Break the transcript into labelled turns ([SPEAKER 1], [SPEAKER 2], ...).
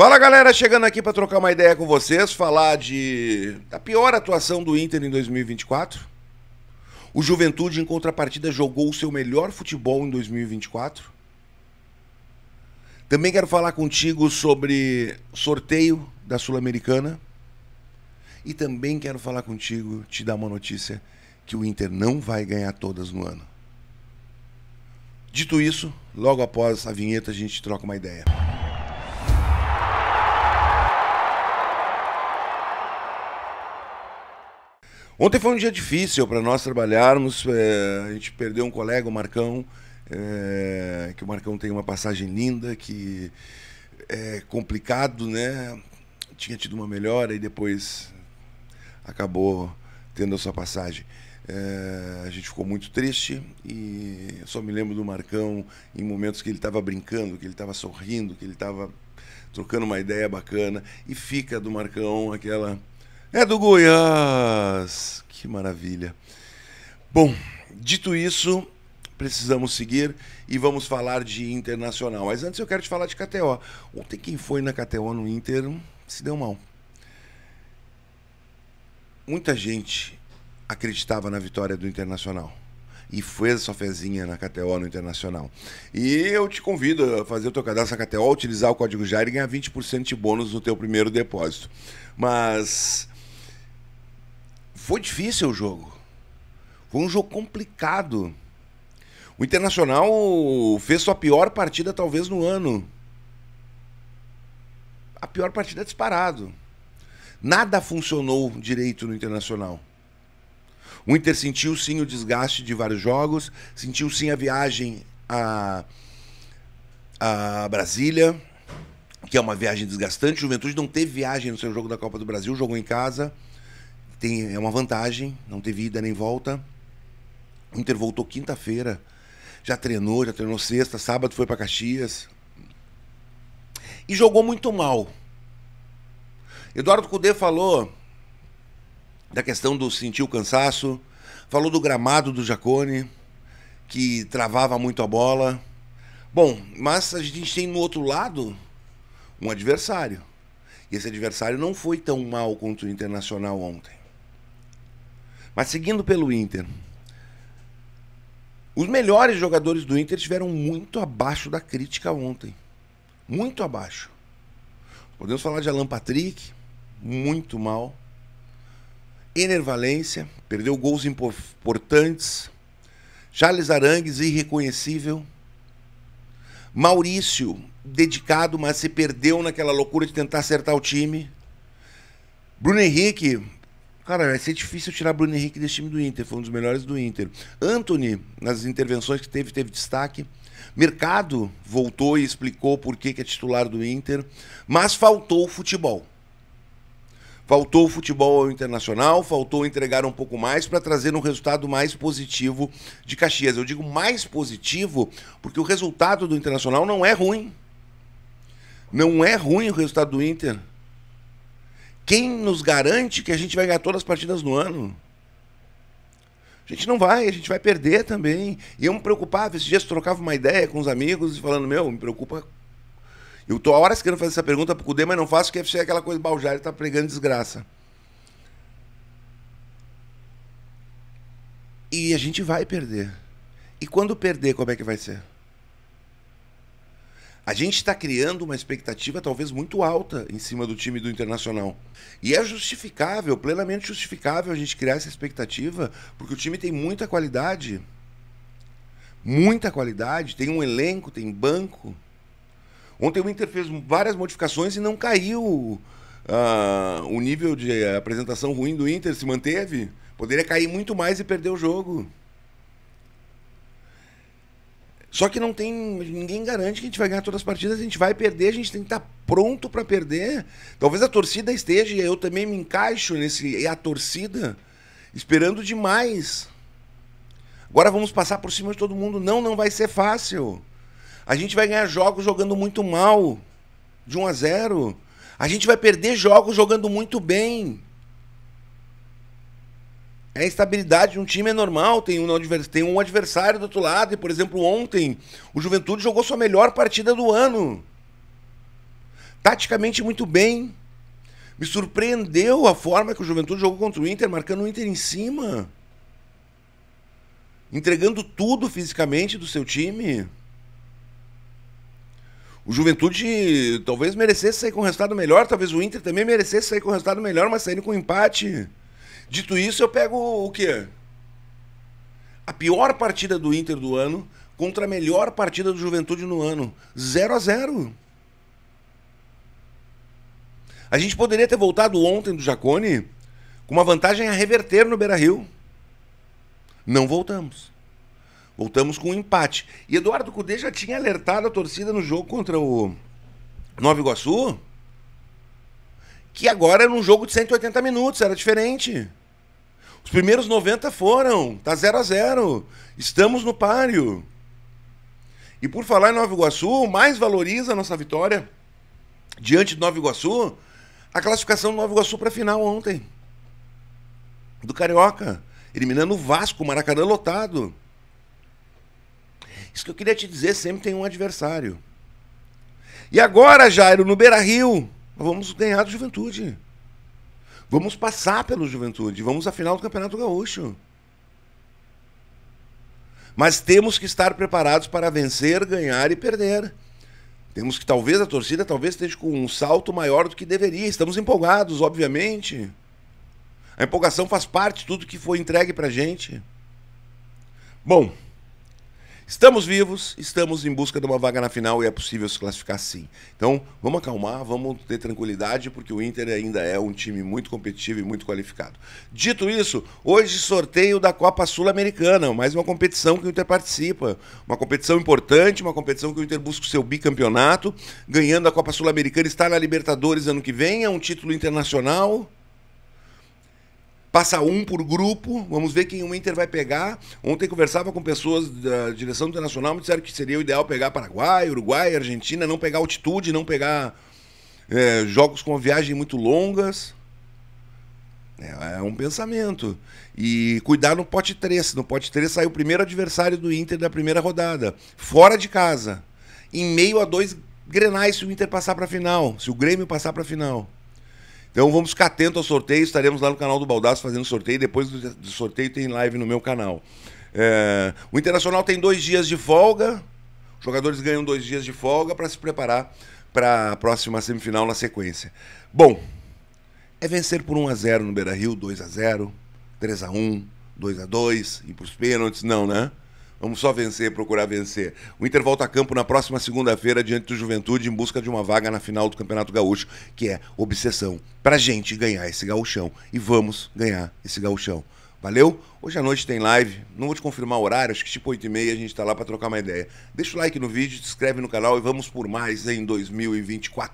[SPEAKER 1] Fala galera, chegando aqui para trocar uma ideia com vocês, falar de a pior atuação do Inter em 2024. O Juventude, em contrapartida, jogou o seu melhor futebol em 2024. Também quero falar contigo sobre sorteio da Sul-Americana. E também quero falar contigo, te dar uma notícia que o Inter não vai ganhar todas no ano. Dito isso, logo após a vinheta a gente troca uma ideia. Ontem foi um dia difícil para nós trabalharmos. É, a gente perdeu um colega, o Marcão, é, que o Marcão tem uma passagem linda, que é complicado, né? Tinha tido uma melhora e depois acabou tendo a sua passagem. É, a gente ficou muito triste e eu só me lembro do Marcão em momentos que ele estava brincando, que ele estava sorrindo, que ele estava trocando uma ideia bacana e fica do Marcão aquela é do Goiás. Que maravilha. Bom, dito isso, precisamos seguir e vamos falar de internacional. Mas antes eu quero te falar de KTO. Ontem quem foi na KTO no Inter se deu mal. Muita gente acreditava na vitória do Internacional e fez a sua fezinha na KTO no Internacional. E eu te convido a fazer o teu cadastro na KTO, utilizar o código JAIR e ganhar 20% de bônus no teu primeiro depósito. Mas foi difícil o jogo. Foi um jogo complicado. O Internacional fez sua pior partida, talvez, no ano. A pior partida é disparado. Nada funcionou direito no Internacional. O Inter sentiu sim o desgaste de vários jogos, sentiu sim a viagem a, a Brasília, que é uma viagem desgastante. Juventude não teve viagem no seu jogo da Copa do Brasil, jogou em casa. Tem, é uma vantagem, não teve ida nem volta. O Inter voltou quinta-feira, já treinou, já treinou sexta, sábado foi para Caxias. E jogou muito mal. Eduardo Cudê falou da questão do sentir o cansaço, falou do gramado do Jacone, que travava muito a bola. Bom, mas a gente tem no outro lado um adversário. E esse adversário não foi tão mal contra o Internacional ontem. Mas seguindo pelo Inter. Os melhores jogadores do Inter estiveram muito abaixo da crítica ontem. Muito abaixo. Podemos falar de Alan Patrick, muito mal. Ener Valência, perdeu gols importantes. Charles Arangues, irreconhecível. Maurício, dedicado, mas se perdeu naquela loucura de tentar acertar o time. Bruno Henrique, Cara, vai ser difícil tirar Bruno Henrique desse time do Inter, foi um dos melhores do Inter. Anthony, nas intervenções que teve, teve destaque. Mercado voltou e explicou por que, que é titular do Inter, mas faltou o futebol. Faltou o futebol ao internacional, faltou entregar um pouco mais para trazer um resultado mais positivo de Caxias. Eu digo mais positivo porque o resultado do internacional não é ruim. Não é ruim o resultado do Inter. Quem nos garante que a gente vai ganhar todas as partidas no ano? A gente não vai, a gente vai perder também. E eu me preocupava, esses dias eu trocava uma ideia com os amigos e falando, meu, me preocupa. Eu tô horas querendo fazer essa pergunta pro Cudê, mas não faço, porque é aquela coisa, Baljário tá pregando desgraça. E a gente vai perder. E quando perder, como é que vai ser? A gente está criando uma expectativa talvez muito alta em cima do time do Internacional. E é justificável, plenamente justificável a gente criar essa expectativa, porque o time tem muita qualidade. Muita qualidade, tem um elenco, tem banco. Ontem o Inter fez várias modificações e não caiu. Uh, o nível de apresentação ruim do Inter se manteve. Poderia cair muito mais e perder o jogo. Só que não tem. Ninguém garante que a gente vai ganhar todas as partidas, a gente vai perder, a gente tem que estar tá pronto para perder. Talvez a torcida esteja, e eu também me encaixo nesse. E a torcida esperando demais. Agora vamos passar por cima de todo mundo. Não, não vai ser fácil. A gente vai ganhar jogos jogando muito mal, de 1 a 0. A gente vai perder jogos jogando muito bem. É a estabilidade de um time é normal, tem um, tem um adversário do outro lado. E, por exemplo, ontem o Juventude jogou sua melhor partida do ano. Taticamente muito bem. Me surpreendeu a forma que o Juventude jogou contra o Inter, marcando o Inter em cima. Entregando tudo fisicamente do seu time. O Juventude talvez merecesse sair com um resultado melhor, talvez o Inter também merecesse sair com um resultado melhor, mas saindo com um empate. Dito isso, eu pego o quê? A pior partida do Inter do ano contra a melhor partida do Juventude no ano. 0 a 0 A gente poderia ter voltado ontem do Jacone com uma vantagem a reverter no Beira-Rio. Não voltamos. Voltamos com um empate. E Eduardo Cudê já tinha alertado a torcida no jogo contra o Nova Iguaçu que agora era é um jogo de 180 minutos, era diferente. Os primeiros 90 foram, tá 0 a 0. Estamos no páreo. E por falar em Nova Iguaçu, mais valoriza a nossa vitória diante de Nova Iguaçu a classificação do Nova Iguaçu para a final ontem do Carioca, eliminando o Vasco, o Maracanã lotado. Isso que eu queria te dizer, sempre tem um adversário. E agora, Jairo, no Beira-Rio, nós vamos ganhar do Juventude. Vamos passar pelo Juventude, vamos à final do Campeonato Gaúcho. Mas temos que estar preparados para vencer, ganhar e perder. Temos que talvez a torcida talvez esteja com um salto maior do que deveria. Estamos empolgados, obviamente. A empolgação faz parte de tudo que foi entregue a gente. Bom, Estamos vivos, estamos em busca de uma vaga na final e é possível se classificar sim. Então, vamos acalmar, vamos ter tranquilidade, porque o Inter ainda é um time muito competitivo e muito qualificado. Dito isso, hoje sorteio da Copa Sul-Americana, mais uma competição que o Inter participa. Uma competição importante, uma competição que o Inter busca o seu bicampeonato, ganhando a Copa Sul-Americana, está na Libertadores ano que vem, é um título internacional passa um por grupo, vamos ver quem o Inter vai pegar. Ontem conversava com pessoas da direção internacional, me disseram que seria o ideal pegar Paraguai, Uruguai, Argentina, não pegar altitude, não pegar é, jogos com viagem muito longas. É, é um pensamento. E cuidar no pote 3. No pote 3 saiu o primeiro adversário do Inter da primeira rodada, fora de casa, em meio a dois grenais se o Inter passar para a final, se o Grêmio passar para a final. Então vamos ficar atentos ao sorteio, estaremos lá no canal do Baldaço fazendo sorteio. Depois do, sorteio tem live no meu canal. É, o Internacional tem dois dias de folga. Os jogadores ganham dois dias de folga para se preparar para a próxima semifinal na sequência. Bom, é vencer por 1 x 0 no Beira-Rio, 2 x 0, 3 x 1, 2 x 2 e para os pênaltis, não, né? Vamos só vencer, procurar vencer. O Inter volta a campo na próxima segunda-feira diante do Juventude em busca de uma vaga na final do Campeonato Gaúcho, que é obsessão pra gente ganhar esse gauchão. E vamos ganhar esse gauchão. Valeu? Hoje à noite tem live. Não vou te confirmar o horário, acho que tipo 8 e meia a gente está lá para trocar uma ideia. Deixa o like no vídeo, se inscreve no canal e vamos por mais em 2024.